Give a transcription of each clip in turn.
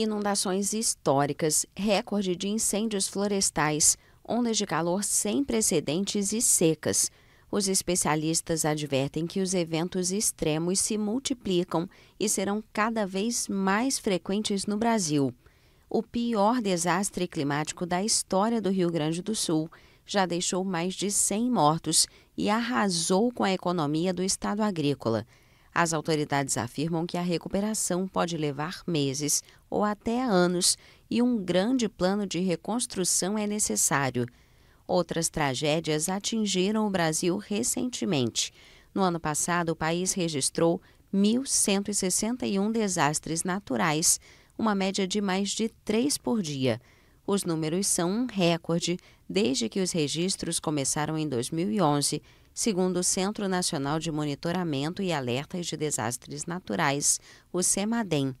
inundações históricas, recorde de incêndios florestais, ondas de calor sem precedentes e secas. Os especialistas advertem que os eventos extremos se multiplicam e serão cada vez mais frequentes no Brasil. O pior desastre climático da história do Rio Grande do Sul já deixou mais de 100 mortos e arrasou com a economia do estado agrícola. As autoridades afirmam que a recuperação pode levar meses ou até anos e um grande plano de reconstrução é necessário. Outras tragédias atingiram o Brasil recentemente. No ano passado, o país registrou 1.161 desastres naturais, uma média de mais de três por dia. Os números são um recorde desde que os registros começaram em 2011, segundo o Centro Nacional de Monitoramento e Alertas de Desastres Naturais, o CEMADEM.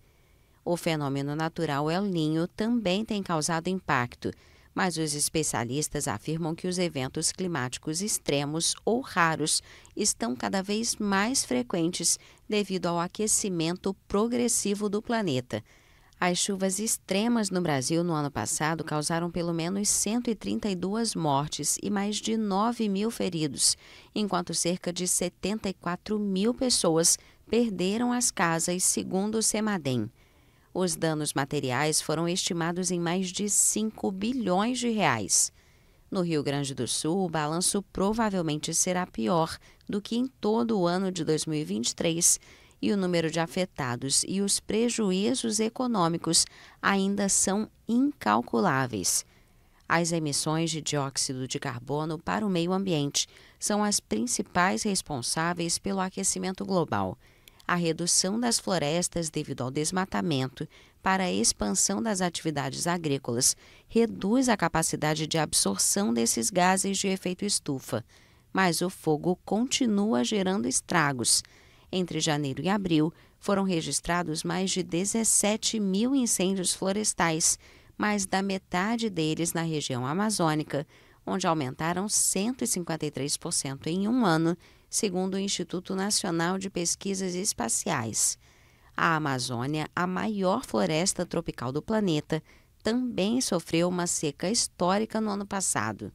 O fenômeno natural El Ninho também tem causado impacto, mas os especialistas afirmam que os eventos climáticos extremos ou raros estão cada vez mais frequentes devido ao aquecimento progressivo do planeta. As chuvas extremas no Brasil no ano passado causaram pelo menos 132 mortes e mais de 9 mil feridos, enquanto cerca de 74 mil pessoas perderam as casas, segundo o Semadem. Os danos materiais foram estimados em mais de 5 bilhões de reais. No Rio Grande do Sul, o balanço provavelmente será pior do que em todo o ano de 2023 e o número de afetados e os prejuízos econômicos ainda são incalculáveis. As emissões de dióxido de carbono para o meio ambiente são as principais responsáveis pelo aquecimento global. A redução das florestas devido ao desmatamento para a expansão das atividades agrícolas reduz a capacidade de absorção desses gases de efeito estufa, mas o fogo continua gerando estragos entre janeiro e abril, foram registrados mais de 17 mil incêndios florestais, mais da metade deles na região amazônica, onde aumentaram 153% em um ano, segundo o Instituto Nacional de Pesquisas Espaciais. A Amazônia, a maior floresta tropical do planeta, também sofreu uma seca histórica no ano passado.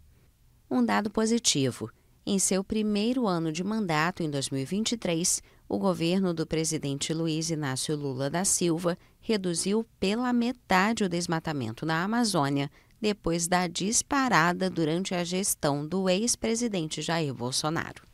Um dado positivo: em seu primeiro ano de mandato, em 2023, o governo do presidente Luiz Inácio Lula da Silva reduziu pela metade o desmatamento na Amazônia depois da disparada durante a gestão do ex-presidente Jair Bolsonaro.